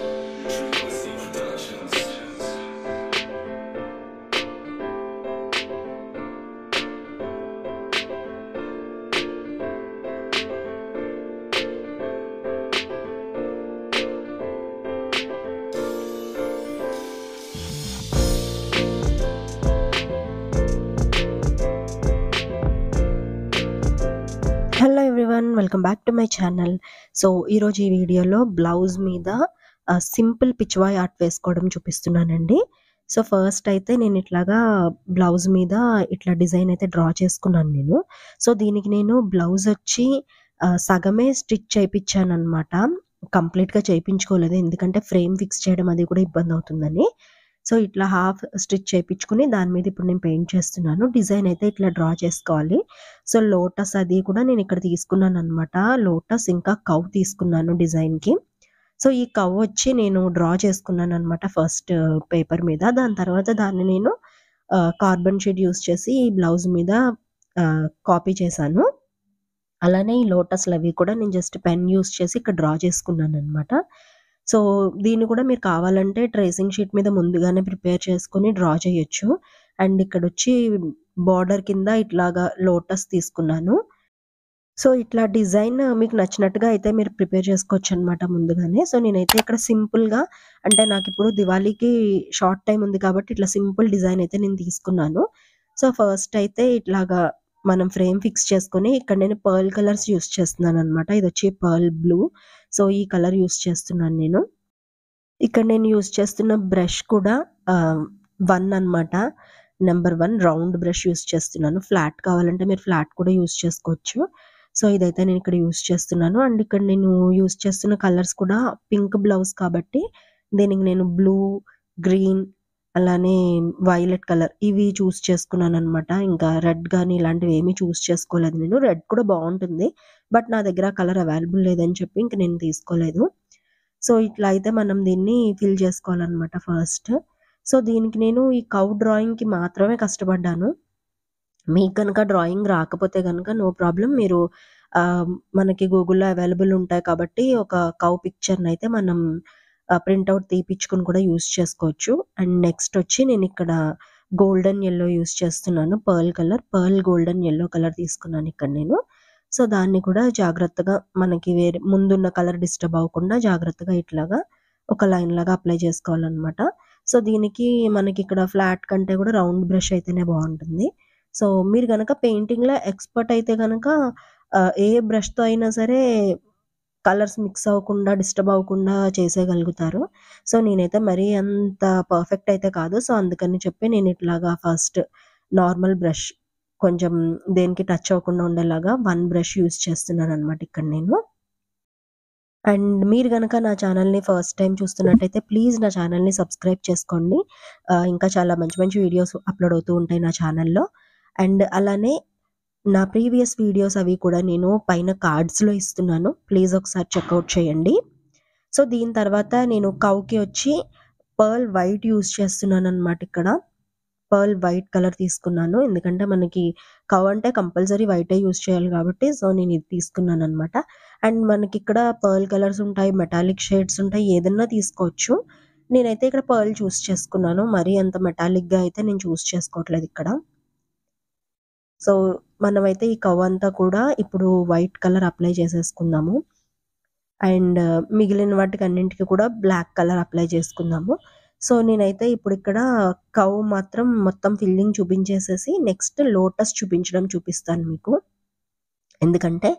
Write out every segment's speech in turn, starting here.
Hello everyone, welcome back to my channel. So, in this video, blouse me the simple Pichwai art వేసుకోవడం చూపిస్తున్నానండి so first అయితే నేను ఇట్లాగా blouse మీద ఇట్లా డిజైన్ అయితే డ్రా చేసుకున్నాను నేను సో దీనికి నేను బ్లౌజ్ వచ్చి సగమే స్టిచ్ చేయించాను అనమాట కంప్లీట్గా చేయించుకోలేదు ఎందుకంటే ఫ్రేమ్ ఫిక్స్ చేయడం అది కూడా ఇబ్బంది అవుతుందని సో ఇట్లా హాఫ్ స్టిచ్ చేయించుకుని దాని మీద ఇప్పుడు నేను పెయింట్ చేస్తున్నాను డిజైన్ అయితే ఇట్లా డ్రా చేసుకోవాలి సో లోటస్ అది కూడా నేను ఇక్కడ తీసుకున్నాను అనమాట లోటస్ ఇంకా కవ్ తీసుకున్నాను డిజైన్కి సో ఈ కవ్ వచ్చి నేను డ్రా చేసుకున్నాను అనమాట ఫస్ట్ uh, పేపర్ మీద దాని తర్వాత దాన్ని నేను uh, కార్బన్ షీట్ యూస్ చేసి ఈ బ్లౌజ్ మీద uh, కాపీ చేశాను అలానే ఈ లోటస్లు అవి కూడా నేను జస్ట్ పెన్ యూస్ చేసి ఇక్కడ డ్రా చేసుకున్నాను అనమాట సో దీన్ని కూడా మీరు కావాలంటే ట్రేసింగ్ షీట్ మీద ముందుగానే ప్రిపేర్ చేసుకుని డ్రా చేయొచ్చు అండ్ ఇక్కడ వచ్చి బార్డర్ కింద ఇట్లాగా లోటస్ తీసుకున్నాను సో ఇట్లా డిజైన్ మీకు నచ్చినట్టుగా అయితే మీరు ప్రిపేర్ చేసుకోవచ్చు అనమాట ముందుగానే సో నేనైతే ఇక్కడ సింపుల్గా అంటే నాకు ఇప్పుడు దివాళీకి షార్ట్ టైం ఉంది కాబట్టి ఇట్లా సింపుల్ డిజైన్ అయితే నేను తీసుకున్నాను సో ఫస్ట్ అయితే ఇట్లాగా మనం ఫ్రేమ్ ఫిక్స్ చేసుకొని ఇక్కడ నేను పర్ల్ కలర్స్ యూస్ చేస్తున్నాను అనమాట ఇది వచ్చి పర్ల్ బ్లూ సో ఈ కలర్ యూస్ చేస్తున్నాను నేను ఇక్కడ నేను యూస్ చేస్తున్న బ్రష్ కూడా వన్ అనమాట number one round brush use చేస్తున్నాను ఫ్లాట్ కావాలంటే మీరు ఫ్లాట్ కూడా యూస్ చేసుకోవచ్చు సో ఇదైతే నేను ఇక్కడ యూస్ చేస్తున్నాను అండ్ ఇక్కడ నేను యూస్ చేస్తున్న కలర్స్ కూడా పింక్ బ్లౌజ్ కాబట్టి దీనికి నేను బ్లూ గ్రీన్ అలానే వైలెట్ కలర్ ఇవి చూస్ చేసుకున్నాను అనమాట ఇంకా రెడ్ కానీ ఇలాంటివి ఏమీ చూస్ చేసుకోలేదు నేను రెడ్ కూడా బాగుంటుంది బట్ నా దగ్గర కలర్ అవైలబుల్ లేదని చెప్పి ఇంక నేను తీసుకోలేదు సో ఇట్లా అయితే మనం దీన్ని ఫిల్ చేసుకోవాలన్నమాట ఫస్ట్ సో దీనికి నేను ఈ కౌ డ్రాయింగ్కి మాత్రమే కష్టపడ్డాను మీకు కనుక డ్రాయింగ్ రాకపోతే కనుక నో ప్రాబ్లం మీరు మనకి గూగుల్లో అవైలబుల్ ఉంటాయి కాబట్టి ఒక కౌ పిక్చర్ని అయితే మనం ప్రింట్అవుట్ తీపిచ్చుకుని కూడా యూస్ చేసుకోవచ్చు అండ్ నెక్స్ట్ వచ్చి నేను ఇక్కడ గోల్డెన్ ఎల్లో యూస్ చేస్తున్నాను pearl colour pearl golden yellow colour తీసుకున్నాను ఇక్కడ నేను సో దాన్ని కూడా జాగ్రత్తగా మనకి వేరే ముందున్న కలర్ డిస్టర్బ్ అవ్వకుండా జాగ్రత్తగా ఇట్లాగా ఒక లైన్ లాగా అప్లై చేసుకోవాలన్నమాట సో దీనికి మనకి ఇక్కడ ఫ్లాట్ కంటే కూడా రౌండ్ బ్రష్ అయితేనే బాగుంటుంది సో మీరు కనుక పెయింటింగ్లో ఎక్స్పర్ట్ అయితే కనుక ఏ బ్రష్తో అయినా సరే కలర్స్ మిక్స్ అవ్వకుండా డిస్టర్బ్ అవ్వకుండా చేసేయగలుగుతారు సో నేనైతే మరీ అంత పర్ఫెక్ట్ అయితే కాదు సో అందుకని చెప్పి నేను ఇట్లాగా ఫస్ట్ నార్మల్ బ్రష్ కొంచెం దేనికి టచ్ అవ్వకుండా ఉండేలాగా వన్ బ్రష్ యూస్ చేస్తున్నాను అనమాట ఇక్కడ నేను అండ్ మీరు కనుక నా ఛానల్ని ఫస్ట్ టైం చూస్తున్నట్టయితే ప్లీజ్ నా ఛానల్ని సబ్స్క్రైబ్ చేసుకోండి ఇంకా చాలా మంచి మంచి వీడియోస్ అప్లోడ్ అవుతూ ఉంటాయి నా ఛానల్లో అండ్ అలానే నా ప్రీవియస్ వీడియోస్ అవి కూడా నేను పైన కార్డ్స్లో ఇస్తున్నాను ప్లీజ్ ఒకసారి చెక్అవుట్ చేయండి సో దీని తర్వాత నేను కౌకి వచ్చి పర్ల్ వైట్ యూస్ చేస్తున్నాను అనమాట ఇక్కడ పర్ల్ వైట్ కలర్ తీసుకున్నాను ఎందుకంటే మనకి కౌ అంటే కంపల్సరీ వైటే యూస్ చేయాలి కాబట్టి సో నేను ఇది తీసుకున్నాను అనమాట అండ్ మనకి ఇక్కడ పర్ల్ కలర్స్ ఉంటాయి మెటాలిక్ షేడ్స్ ఉంటాయి ఏదన్నా తీసుకోవచ్చు నేనైతే ఇక్కడ పర్ల్ చూస్ చేసుకున్నాను మరీ అంత మెటాలిక్గా అయితే నేను చూస్ చేసుకోవట్లేదు ఇక్కడ సో మనమైతే ఈ కవ్ అంతా కూడా ఇప్పుడు వైట్ కలర్ అప్లై చేసేసుకుందాము అండ్ మిగిలిన వాటికి అన్నింటికి కూడా బ్లాక్ కలర్ అప్లై చేసుకుందాము సో నేనైతే ఇప్పుడు ఇక్కడ కవ్ మాత్రం మొత్తం ఫిల్లింగ్ చూపించేసేసి నెక్స్ట్ లోటస్ చూపించడం చూపిస్తాను మీకు ఎందుకంటే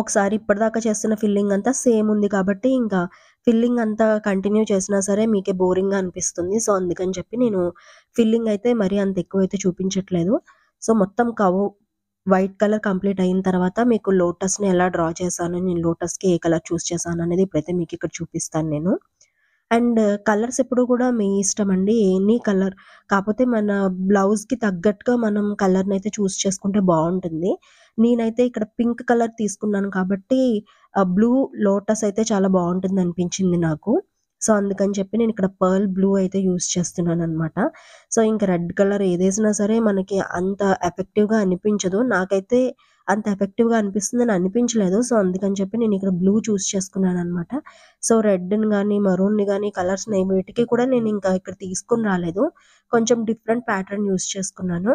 ఒకసారి ఇప్పటిదాకా చేస్తున్న ఫిల్లింగ్ అంతా సేమ్ ఉంది కాబట్టి ఇంకా ఫిల్లింగ్ అంతా కంటిన్యూ చేసినా సరే మీకే బోరింగ్గా అనిపిస్తుంది సో అందుకని చెప్పి నేను ఫిల్లింగ్ అయితే మరీ అంత ఎక్కువ అయితే చూపించట్లేదు సో మొత్తం కవ్ వైట్ కలర్ కంప్లీట్ అయిన తర్వాత మీకు లోటస్ని ఎలా డ్రా చేశాను నేను లోటస్కి ఏ కలర్ చూస్ చేశాను అనేది ఇప్పుడైతే మీకు ఇక్కడ చూపిస్తాను నేను అండ్ కలర్స్ ఎప్పుడు కూడా మీ ఇష్టం అండి ఎనీ కలర్ కాకపోతే మన బ్లౌజ్కి తగ్గట్టుగా మనం కలర్ని అయితే చూస్ చేసుకుంటే బాగుంటుంది నేనైతే ఇక్కడ పింక్ కలర్ తీసుకున్నాను కాబట్టి బ్లూ లోటస్ అయితే చాలా బాగుంటుంది అనిపించింది నాకు సో అందుకని చెప్పి నేను ఇక్కడ పర్ల్ బ్లూ అయితే యూస్ చేస్తున్నాను అనమాట సో ఇంకా రెడ్ కలర్ ఏదేసినా సరే మనకి అంత ఎఫెక్టివ్గా అనిపించదు నాకైతే అంత ఎఫెక్టివ్గా అనిపిస్తుందని అనిపించలేదు సో అందుకని చెప్పి నేను ఇక్కడ బ్లూ చూస్ చేసుకున్నాను అనమాట సో రెడ్ని కానీ మరూన్ని కానీ కలర్స్ వీటికి కూడా నేను ఇంకా ఇక్కడ తీసుకుని రాలేదు కొంచెం డిఫరెంట్ ప్యాటర్న్ యూస్ చేసుకున్నాను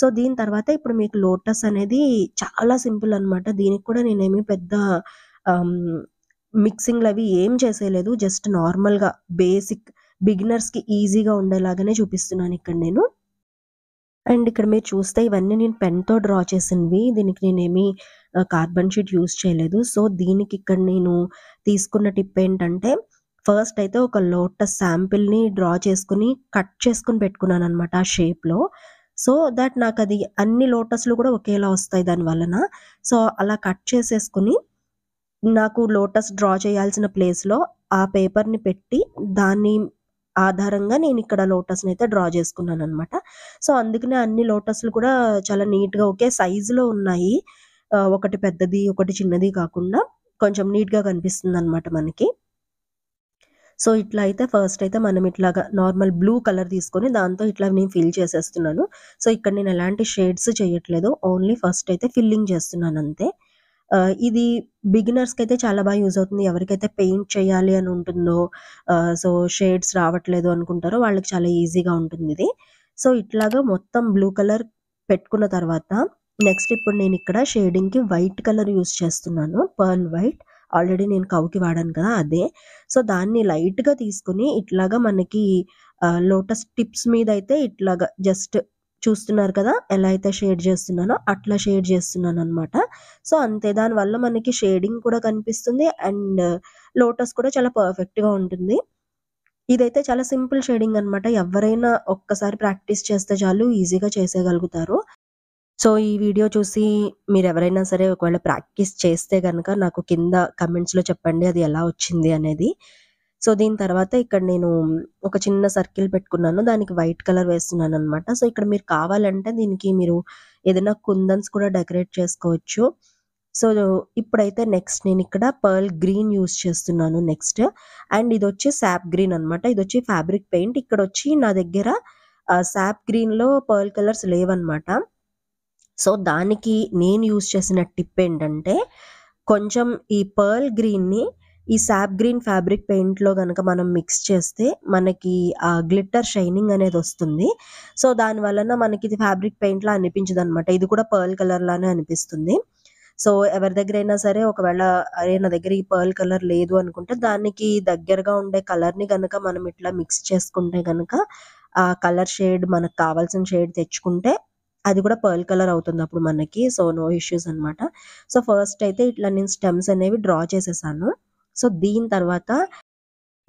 సో దీని తర్వాత ఇప్పుడు మీకు లోటస్ అనేది చాలా సింపుల్ అనమాట దీనికి కూడా నేనేమి పెద్ద మిక్సింగ్లు అవి ఏం చేసేయలేదు జస్ట్ నార్మల్గా బేసిక్ బిగినర్స్కి ఈజీగా ఉండేలాగానే చూపిస్తున్నాను ఇక్కడ నేను అండ్ ఇక్కడ మీరు చూస్తే ఇవన్నీ నేను పెన్తో డ్రా చేసినవి దీనికి నేనేమి కార్బన్ షీట్ యూస్ చేయలేదు సో దీనికి ఇక్కడ నేను తీసుకున్న టిప్ ఏంటంటే ఫస్ట్ అయితే ఒక లోటస్ శాంపిల్ని డ్రా చేసుకుని కట్ చేసుకుని పెట్టుకున్నాను అనమాట ఆ షేప్లో సో దట్ నాకు అది అన్ని లోటస్లు కూడా ఒకేలా వస్తాయి దాని వలన సో అలా కట్ చేసేసుకుని నాకు లోటస్ డ్రా చేయాల్సిన ప్లేస్లో ఆ పేపర్ని పెట్టి దాన్ని ఆధారంగా నేను ఇక్కడ లోటస్ని అయితే డ్రా చేసుకున్నాను అనమాట సో అందుకనే అన్ని లోటస్లు కూడా చాలా నీట్గా ఒకే సైజులో ఉన్నాయి ఒకటి పెద్దది ఒకటి చిన్నది కాకుండా కొంచెం నీట్గా కనిపిస్తుంది అనమాట మనకి సో ఇట్లా అయితే ఫస్ట్ అయితే మనం ఇట్లాగా నార్మల్ బ్లూ కలర్ తీసుకొని దాంతో ఇట్లా నేను ఫిల్ చేసేస్తున్నాను సో ఇక్కడ నేను ఎలాంటి షేడ్స్ చేయట్లేదు ఓన్లీ ఫస్ట్ అయితే ఫిల్లింగ్ చేస్తున్నాను అంతే ఇది బిగినర్స్కి అయితే చాలా బాగా యూజ్ అవుతుంది ఎవరికైతే పెయింట్ చేయాలి అని ఉంటుందో సో షేడ్స్ రావట్లేదు అనుకుంటారో వాళ్ళకి చాలా ఈజీగా ఉంటుంది ఇది సో ఇట్లాగా మొత్తం బ్లూ కలర్ పెట్టుకున్న తర్వాత నెక్స్ట్ ఇప్పుడు నేను ఇక్కడ షేడింగ్కి వైట్ కలర్ యూస్ చేస్తున్నాను పర్ల్ వైట్ ఆల్రెడీ నేను కౌకి వాడాను కదా అదే సో దాన్ని లైట్గా తీసుకుని ఇట్లాగా మనకి లోటస్ టిప్స్ మీద అయితే ఇట్లాగా జస్ట్ చూస్తున్నారు కదా ఎలా అయితే షేడ్ చేస్తున్నానో అట్లా షేడ్ చేస్తున్నాను అనమాట సో అంతే దానివల్ల మనకి షేడింగ్ కూడా కనిపిస్తుంది అండ్ లోటస్ కూడా చాలా పర్ఫెక్ట్గా ఉంటుంది ఇదైతే చాలా సింపుల్ షేడింగ్ అనమాట ఎవరైనా ఒక్కసారి ప్రాక్టీస్ చేస్తే చాలు ఈజీగా చేసేయగలుగుతారు సో ఈ వీడియో చూసి మీరు ఎవరైనా సరే ఒకవేళ ప్రాక్టీస్ చేస్తే కనుక నాకు కింద కమెంట్స్లో చెప్పండి అది ఎలా వచ్చింది అనేది సో దీని తర్వాత ఇక్కడ నేను ఒక చిన్న సర్కిల్ పెట్టుకున్నాను దానికి వైట్ కలర్ వేస్తున్నాను అనమాట సో ఇక్కడ మీరు కావాలంటే దీనికి మీరు ఏదైనా కుందన్స్ కూడా డెకరేట్ చేసుకోవచ్చు సో ఇప్పుడైతే నెక్స్ట్ నేను ఇక్కడ పర్ల్ గ్రీన్ యూస్ చేస్తున్నాను నెక్స్ట్ అండ్ ఇది వచ్చి శాప్ గ్రీన్ అనమాట ఇది వచ్చి ఫ్యాబ్రిక్ పెయింట్ ఇక్కడ వచ్చి నా దగ్గర శాప్ గ్రీన్లో పర్ల్ కలర్స్ లేవన్నమాట సో దానికి నేను యూస్ చేసిన టిప్ ఏంటంటే కొంచెం ఈ పర్ల్ గ్రీన్ని ఈ సాప్ గ్రీన్ ఫ్యాబ్రిక్ పెయింట్లో కనుక మనం మిక్స్ చేస్తే మనకి ఆ గ్లిట్టర్ షైనింగ్ అనేది వస్తుంది సో దాని వలన మనకి ఇది ఫ్యాబ్రిక్ పెయింట్లా అనిపించదు అనమాట ఇది కూడా పర్ల్ కలర్లానే అనిపిస్తుంది సో ఎవరి దగ్గర అయినా సరే ఒకవేళ అరే నా దగ్గర ఈ పర్ల్ కలర్ లేదు అనుకుంటే దానికి దగ్గరగా ఉండే కలర్ని కనుక మనం ఇట్లా మిక్స్ చేసుకుంటే కనుక ఆ కలర్ షేడ్ మనకు కావాల్సిన షేడ్ తెచ్చుకుంటే అది కూడా పర్ల్ కలర్ అవుతుంది అప్పుడు మనకి సో నో ఇష్యూస్ అనమాట సో ఫస్ట్ అయితే ఇట్లా నేను స్టెమ్స్ అనేవి డ్రా చేసేసాను సో దీని తర్వాత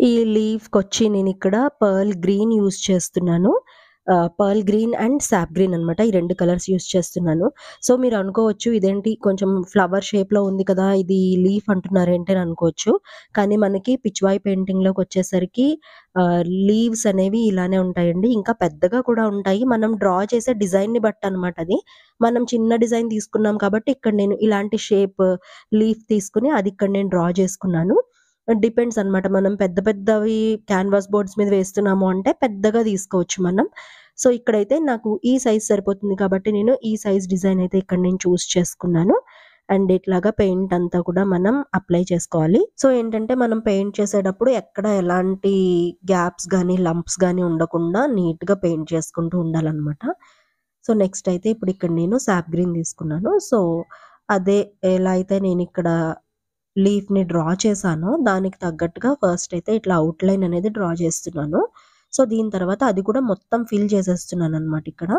ఈ లీఫ్కి వచ్చి నేను ఇక్కడ పర్ల్ గ్రీన్ యూస్ చేస్తున్నాను pearl green and sap green అనమాట ఈ రెండు కలర్స్ యూస్ చేస్తున్నాను సో మీరు అనుకోవచ్చు ఇదేంటి కొంచెం ఫ్లవర్ షేప్లో ఉంది కదా ఇది లీఫ్ అంటున్నారు ఏంటి అని అనుకోవచ్చు కానీ మనకి పిచ్వాయి పెయింటింగ్లోకి వచ్చేసరికి లీవ్స్ అనేవి ఇలానే ఉంటాయండి ఇంకా పెద్దగా కూడా ఉంటాయి మనం డ్రా చేసే డిజైన్ని బట్టి అనమాట అది మనం చిన్న డిజైన్ తీసుకున్నాం కాబట్టి ఇక్కడ నేను ఇలాంటి షేప్ లీఫ్ తీసుకుని అది ఇక్కడ నేను డ్రా చేసుకున్నాను డిపెండ్స్ అనమాట మనం పెద్ద పెద్దవి క్యాన్వాస్ బోర్డ్స్ మీద వేస్తున్నాము అంటే పెద్దగా తీసుకోవచ్చు మనం సో ఇక్కడైతే నాకు ఈ సైజ్ సరిపోతుంది కాబట్టి నేను ఈ సైజ్ డిజైన్ అయితే ఇక్కడ నేను చూస్ చేసుకున్నాను అండ్ ఇట్లాగా పెయింట్ అంతా కూడా మనం అప్లై చేసుకోవాలి సో ఏంటంటే మనం పెయింట్ చేసేటప్పుడు ఎక్కడ ఎలాంటి గ్యాప్స్ కానీ లంప్స్ కానీ ఉండకుండా నీట్గా పెయింట్ చేసుకుంటూ ఉండాలన్నమాట సో నెక్స్ట్ అయితే ఇప్పుడు ఇక్కడ నేను సాప్ గ్రీన్ తీసుకున్నాను సో అదే ఎలా అయితే నేను ఇక్కడ లీఫ్ని డ్రా చేశాను దానికి తగ్గట్టుగా ఫస్ట్ అయితే ఇట్లా అవుట్లైన్ అనేది డ్రా చేస్తున్నాను సో దీని తర్వాత అది కూడా మొత్తం ఫిల్ చేసేస్తున్నాను అనమాట ఇక్కడ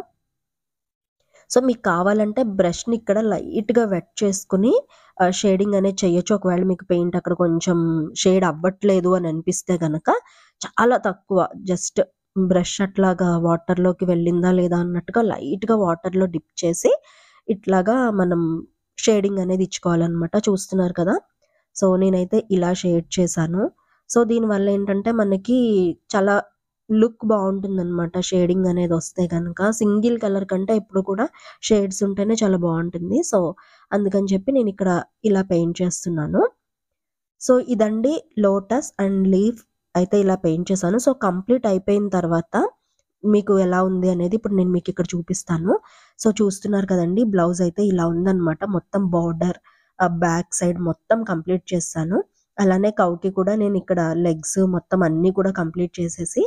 సో మీకు కావాలంటే బ్రష్ని ఇక్కడ లైట్గా వెట్ చేసుకుని షేడింగ్ అనేది చేయొచ్చు ఒకవేళ మీకు పెయింట్ అక్కడ కొంచెం షేడ్ అవ్వట్లేదు అని అనిపిస్తే కనుక చాలా తక్కువ జస్ట్ బ్రష్ అట్లాగా వాటర్లోకి వెళ్ళిందా లేదా అన్నట్టుగా లైట్గా వాటర్లో డిప్ చేసి ఇట్లాగా మనం షేడింగ్ అనేది ఇచ్చుకోవాలన్నమాట చూస్తున్నారు కదా సో నేనైతే ఇలా షేడ్ చేశాను సో దీనివల్ల ఏంటంటే మనకి చాలా లుక్ బాగుంటుందన్నమాట షేడింగ్ అనేది వస్తే కనుక సింగిల్ కలర్ కంటే ఎప్పుడు కూడా షేడ్స్ ఉంటేనే చాలా బాగుంటుంది సో అందుకని చెప్పి నేను ఇక్కడ ఇలా పెయింట్ చేస్తున్నాను సో ఇదండి లోటస్ అండ్ లీఫ్ అయితే ఇలా పెయింట్ చేశాను సో కంప్లీట్ అయిపోయిన తర్వాత మీకు ఎలా ఉంది అనేది ఇప్పుడు నేను మీకు ఇక్కడ చూపిస్తాను సో చూస్తున్నారు కదండి బ్లౌజ్ అయితే ఇలా ఉందన్నమాట మొత్తం బార్డర్ బ్యాక్ సైడ్ మొత్తం కంప్లీట్ చేస్తాను అలానే కౌకి కూడా నేను ఇక్కడ లెగ్స్ మొత్తం అన్ని కూడా కంప్లీట్ చేసేసి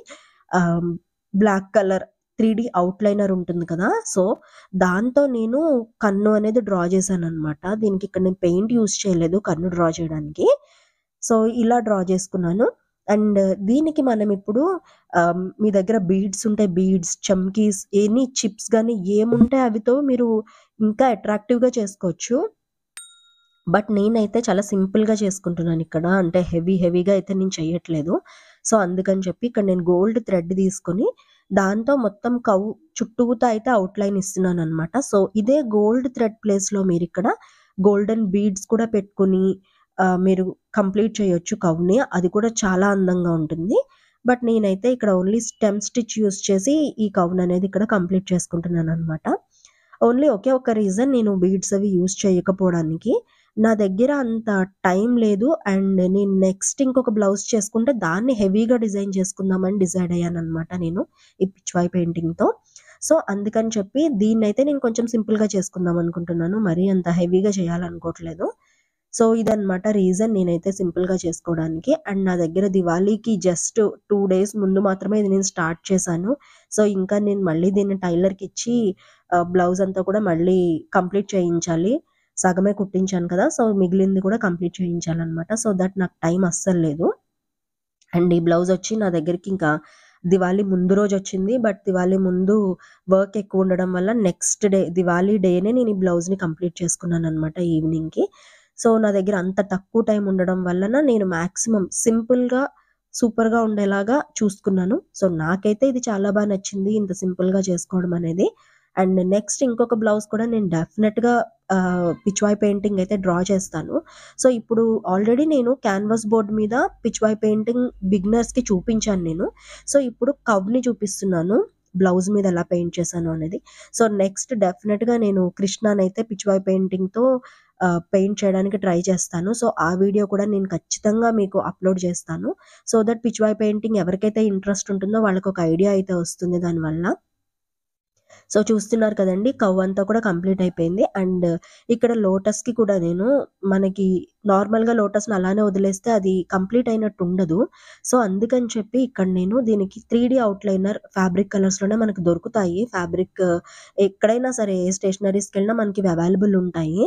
black colour three D outliner ఉంటుంది కదా సో దాంతో నేను కన్ను అనేది డ్రా చేశాను అనమాట దీనికి ఇక్కడ నేను పెయింట్ యూజ్ చేయలేదు కన్ను డ్రా చేయడానికి సో ఇలా డ్రా చేసుకున్నాను అండ్ దీనికి మనం ఇప్పుడు మీ దగ్గర బీడ్స్ ఉంటాయి బీడ్స్ చమ్కీస్ ఎనీ చిప్స్ కానీ ఏముంటాయి అవితో మీరు ఇంకా అట్రాక్టివ్గా చేసుకోవచ్చు బట్ నేనైతే చాలా సింపుల్గా చేసుకుంటున్నాను ఇక్కడ అంటే హెవీ హెవీగా అయితే నేను చేయట్లేదు సో అందుకని చెప్పి ఇక్కడ నేను గోల్డ్ థ్రెడ్ తీసుకొని దాంతో మొత్తం కౌ చుట్టూతో అయితే అవుట్లైన్ ఇస్తున్నాను అనమాట సో ఇదే గోల్డ్ థ్రెడ్ ప్లేస్లో మీరు ఇక్కడ గోల్డెన్ బీడ్స్ కూడా పెట్టుకుని మీరు కంప్లీట్ చేయొచ్చు కవ్ని అది కూడా చాలా అందంగా ఉంటుంది బట్ నేనైతే ఇక్కడ ఓన్లీ స్టెమ్ స్టిచ్ యూస్ చేసి ఈ కవ్న్ అనేది ఇక్కడ కంప్లీట్ చేసుకుంటున్నాను అనమాట ఓన్లీ ఒకే ఒక రీజన్ నేను బీడ్స్ అవి యూస్ చేయకపోవడానికి నా దగ్గర అంత టైం లేదు అండ్ నేను నెక్స్ట్ ఇంకొక బ్లౌజ్ చేసుకుంటే దాన్ని హెవీగా డిజైన్ చేసుకుందామని డిసైడ్ అయ్యాను అనమాట నేను ఈ పిచ్వాయి పెయింటింగ్తో సో అందుకని చెప్పి దీన్ని అయితే నేను కొంచెం సింపుల్గా చేసుకుందాం అనుకుంటున్నాను మరీ అంత హెవీగా చేయాలనుకోవట్లేదు సో ఇదనమాట రీజన్ నేనైతే సింపుల్గా చేసుకోవడానికి అండ్ నా దగ్గర దివాళీకి జస్ట్ టూ డేస్ ముందు మాత్రమే ఇది నేను స్టార్ట్ చేశాను సో ఇంకా నేను మళ్ళీ దీన్ని టైలర్కి ఇచ్చి బ్లౌజ్ అంతా కూడా మళ్ళీ కంప్లీట్ చేయించాలి సగమే కుట్టించాను కదా సో మిగిలింది కూడా కంప్లీట్ చేయించాలన్నమాట సో దట్ నాకు టైం అస్సలు లేదు అండ్ ఈ బ్లౌజ్ వచ్చి నా దగ్గరికి ఇంకా దివాళీ ముందు రోజు వచ్చింది బట్ దివాళీ ముందు వర్క్ ఎక్కువ ఉండడం వల్ల నెక్స్ట్ డే దివాళీ డేనే నేను ఈ బ్లౌజ్ని కంప్లీట్ చేసుకున్నాను అనమాట ఈవినింగ్కి సో నా దగ్గర అంత తక్కువ టైం ఉండడం వలన నేను మ్యాక్సిమం సింపుల్గా సూపర్గా ఉండేలాగా చూసుకున్నాను సో నాకైతే ఇది చాలా బాగా నచ్చింది ఇంత సింపుల్గా చేసుకోవడం అనేది అండ్ నెక్స్ట్ ఇంకొక బ్లౌజ్ కూడా నేను డెఫినెట్గా పిచ్వాయ్ పెయింటింగ్ అయితే డ్రా చేస్తాను సో ఇప్పుడు ఆల్రెడీ నేను క్యాన్వాస్ బోర్డ్ మీద పిచ్వాయ్ పెయింటింగ్ కి చూపించాను నేను సో ఇప్పుడు కవ్ని చూపిస్తున్నాను బ్లౌజ్ మీద ఎలా పెయింట్ చేశాను అనేది సో నెక్స్ట్ డెఫినెట్గా నేను కృష్ణానైతే పిచ్వాయ్ పెయింటింగ్తో పెయింట్ చేయడానికి ట్రై చేస్తాను సో ఆ వీడియో కూడా నేను ఖచ్చితంగా మీకు అప్లోడ్ చేస్తాను సో దట్ పిచ్వాయ్ పెయింటింగ్ ఎవరికైతే ఇంట్రెస్ట్ ఉంటుందో వాళ్ళకి ఒక ఐడియా అయితే వస్తుంది దానివల్ల సో చూస్తున్నారు కదండి కవ్ అంతా కూడా కంప్లీట్ అయిపోయింది అండ్ ఇక్కడ లోటస్ కి కూడా నేను మనకి నార్మల్ గా లోటస్ ను అలానే వదిలేస్తే అది కంప్లీట్ అయినట్టు ఉండదు సో అందుకని చెప్పి ఇక్కడ నేను దీనికి three D outliner fabric colours లోనే మనకు దొరుకుతాయి ఫ్యాబ్రిక్ ఎక్కడైనా సరే ఏ స్టేషనరీస్కి వెళ్ళినా మనకి అవైలబుల్ ఉంటాయి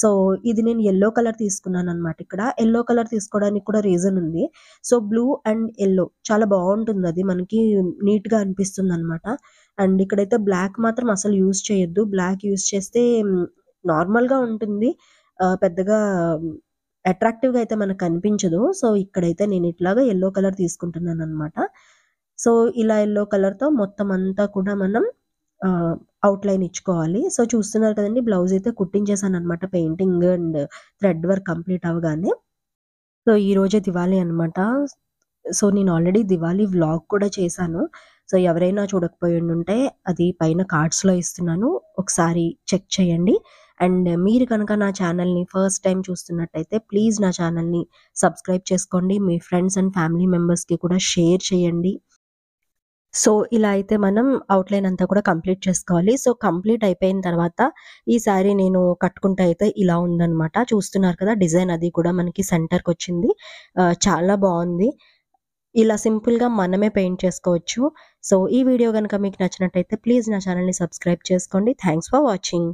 సో ఇది నేను ఎల్లో కలర్ తీసుకున్నాను అనమాట ఇక్కడ ఎల్లో కలర్ తీసుకోవడానికి కూడా రీజన్ ఉంది సో బ్లూ అండ్ ఎల్లో చాలా బాగుంటుంది అది మనకి నీట్ గా అనిపిస్తుంది అనమాట అండ్ ఇక్కడైతే బ్లాక్ మాత్రం అసలు యూస్ చేయొద్దు బ్లాక్ యూస్ చేస్తే నార్మల్గా ఉంటుంది పెద్దగా అట్రాక్టివ్గా అయితే మనకు కనిపించదు సో ఇక్కడైతే నేను ఇట్లాగా ఎల్లో కలర్ తీసుకుంటున్నాను అనమాట సో ఇలా ఎల్లో కలర్తో మొత్తం అంతా కూడా మనం అవుట్లైన్ ఇచ్చుకోవాలి సో చూస్తున్నారు కదండి బ్లౌజ్ అయితే కుట్టించేసాను అనమాట painting and thread work complete అవగానే సో ఈ రోజే దివాళీ అనమాట సో నేను ఆల్రెడీ దివాళీ వ్లాగ్ కూడా చేశాను సో ఎవరైనా చూడకపోయి ఉంటే అది పైన కార్డ్స్లో ఇస్తున్నాను ఒకసారి చెక్ చేయండి అండ్ మీరు కనుక నా ఛానల్ని ఫస్ట్ టైం చూస్తున్నట్టయితే ప్లీజ్ నా ఛానల్ని సబ్స్క్రైబ్ చేసుకోండి మీ ఫ్రెండ్స్ అండ్ ఫ్యామిలీ మెంబర్స్కి కూడా షేర్ చేయండి సో ఇలా అయితే మనం అవుట్లైన్ అంతా కూడా కంప్లీట్ చేసుకోవాలి సో కంప్లీట్ అయిపోయిన తర్వాత ఈ శారీ నేను కట్టుకుంటే అయితే ఇలా ఉందనమాట చూస్తున్నారు కదా డిజైన్ అది కూడా మనకి సెంటర్కి వచ్చింది చాలా బాగుంది ఇలా సింపుల్గా మనమే పెయింట్ చేసుకోవచ్చు సో ఈ వీడియో కనుక మీకు నచ్చినట్టయితే ప్లీజ్ నా ఛానల్ని సబ్స్క్రైబ్ చేసుకోండి థ్యాంక్స్ ఫర్ వాచింగ్